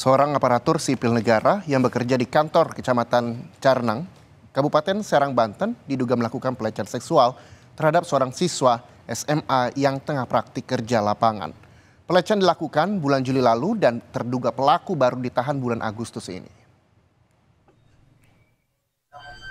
seorang aparatur sipil negara yang bekerja di kantor Kecamatan Carnang, Kabupaten Serang, Banten, diduga melakukan pelecehan seksual terhadap seorang siswa SMA yang tengah praktik kerja lapangan. Pelecehan dilakukan bulan Juli lalu dan terduga pelaku baru ditahan bulan Agustus ini.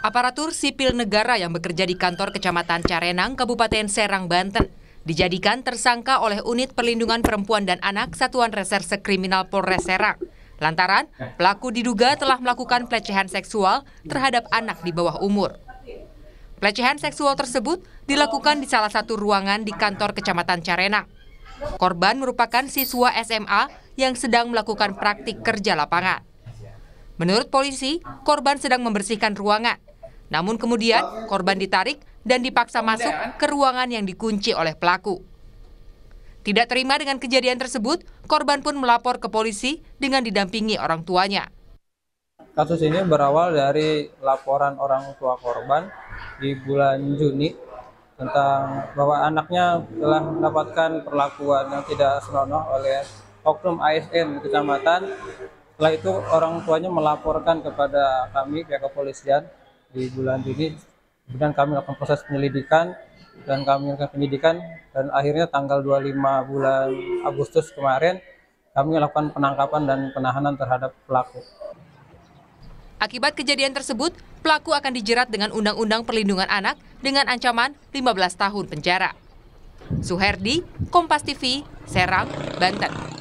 Aparatur sipil negara yang bekerja di kantor Kecamatan Carenang, Kabupaten Serang, Banten, dijadikan tersangka oleh Unit Perlindungan Perempuan dan Anak Satuan Reserse Kriminal Polres Serang. Lantaran, ya. pelaku diduga telah melakukan pelecehan seksual terhadap anak di bawah umur. Pelecehan seksual tersebut dilakukan di salah satu ruangan di kantor Kecamatan Carenang. Korban merupakan siswa SMA yang sedang melakukan praktik kerja lapangan. Menurut polisi, korban sedang membersihkan ruangan. Namun kemudian, korban ditarik dan dipaksa masuk ke ruangan yang dikunci oleh pelaku. Tidak terima dengan kejadian tersebut, korban pun melapor ke polisi dengan didampingi orang tuanya. Kasus ini berawal dari laporan orang tua korban di bulan Juni tentang bahwa anaknya telah mendapatkan perlakuan yang tidak senonoh oleh oknum ASN di kecamatan. Setelah itu orang tuanya melaporkan kepada kami pihak kepolisian di bulan Juni. Kemudian kami lakukan proses penyelidikan dan kami melakukan penyidikan dan akhirnya tanggal 25 bulan Agustus kemarin kami melakukan penangkapan dan penahanan terhadap pelaku. Akibat kejadian tersebut, pelaku akan dijerat dengan Undang-Undang Perlindungan Anak dengan ancaman 15 tahun penjara. Suherdi, Kompas TV, Serang, Banten.